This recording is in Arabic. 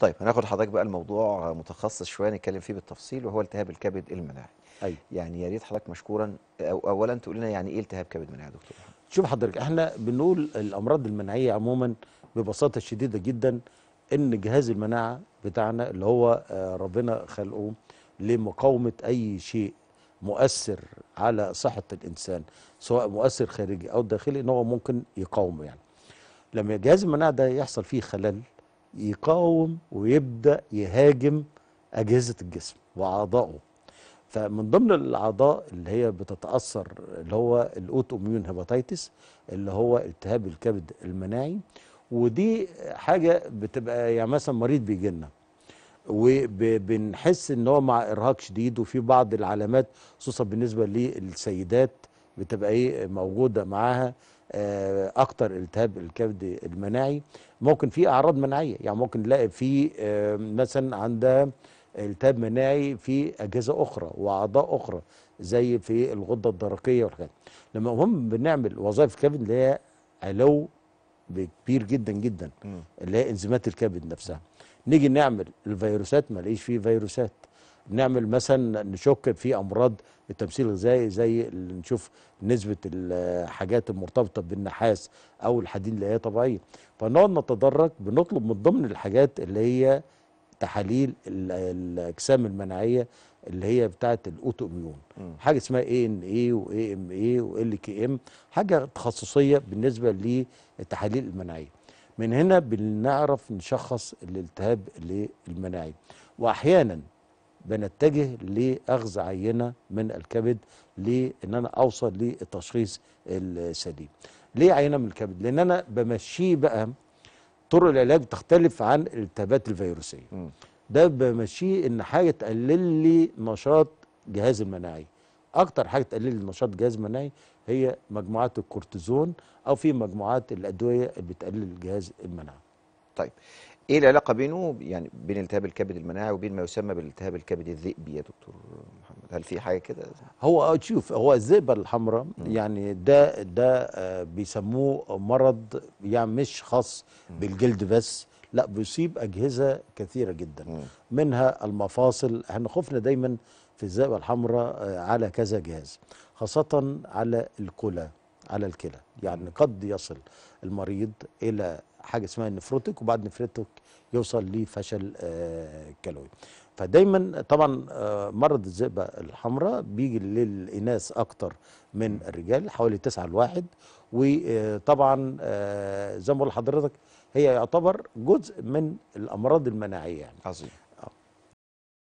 طيب هناخد حضرتك بقى الموضوع متخصص شويه نتكلم فيه بالتفصيل وهو التهاب الكبد المناعي أيوة. يعني يا ريت حضرتك مشكورا أو اولا تقول لنا يعني ايه التهاب كبد مناعي يا دكتور شوف حضرتك احنا بنقول الامراض المناعيه عموما ببساطه شديده جدا ان جهاز المناعه بتاعنا اللي هو آه، ربنا خلقه لمقاومه اي شيء مؤثر على صحه الانسان سواء مؤثر خارجي او داخلي ان هو ممكن يقاومه يعني لما جهاز المناعه ده يحصل فيه خلل يقاوم ويبدأ يهاجم أجهزة الجسم وأعضائه فمن ضمن الأعضاء اللي هي بتتأثر اللي هو الأوتو إميون هيباتيتس اللي هو التهاب الكبد المناعي ودي حاجة بتبقى يعني مثلا مريض بيجي لنا وبنحس ان هو مع ارهاق شديد وفي بعض العلامات خصوصا بالنسبه للسيدات بتبقى ايه موجوده معاها آه، اكتر التهاب الكبد المناعي ممكن في اعراض مناعيه يعني ممكن نلاقي في آه، مثلا عندها التهاب مناعي في اجهزه اخرى واعضاء اخرى زي في الغده الدرقيه والحاجات لما هم بنعمل وظائف الكبد اللي هي علو كبير جدا جدا اللي هي انزيمات الكبد نفسها نيجي نعمل الفيروسات ما فيه فيروسات نعمل مثلا نشك في امراض التمثيل الغذائي زي اللي نشوف نسبه الحاجات المرتبطه بالنحاس او الحديد اللي هي طبيعيه فنقعد نتدرج بنطلب من ضمن الحاجات اللي هي تحاليل الاجسام المناعيه اللي هي بتاعه الاوتو اميون حاجه اسمها اي ان اي واي ام اي وال كي ام حاجه تخصصيه بالنسبه للتحاليل المناعيه من هنا بنعرف نشخص الالتهاب المناعي واحيانا بنتجه لاخذ عينه من الكبد لان انا اوصل للتشخيص السليم. ليه عينه من الكبد؟ لان انا بمشيه بقى طرق العلاج بتختلف عن الالتهابات الفيروسيه. م. ده بمشيه ان حاجه تقلل لي نشاط جهاز المناعي. اكتر حاجه تقلل لي نشاط جهاز المناعي هي مجموعات الكورتيزون او في مجموعات الادويه اللي بتقلل جهاز المناعي. طيب ايه العلاقه بينه يعني بين التهاب الكبد المناعي وبين ما يسمى بالتهاب الكبد الذئبي يا دكتور محمد هل في حاجه كده هو آه، شوف هو الذئبه الحمراء يعني ده ده آه، بيسموه مرض يعني مش خاص بالجلد بس لا بيصيب اجهزه كثيره جدا منها المفاصل احنا خفنا دايما في الذئبه الحمراء آه، على كذا جهاز خاصه على الكلى على الكلى يعني قد يصل المريض الى حاجه اسمها النفروتك وبعد نفروتك يوصل لفشل آه، كلوي فدايما طبعا آه، مرض الذئبه الحمراء بيجي للاناث اكتر من الرجال حوالي 9 لواحد وطبعا آه، زي ما بقول لحضرتك هي يعتبر جزء من الامراض المناعيه يعني عظيم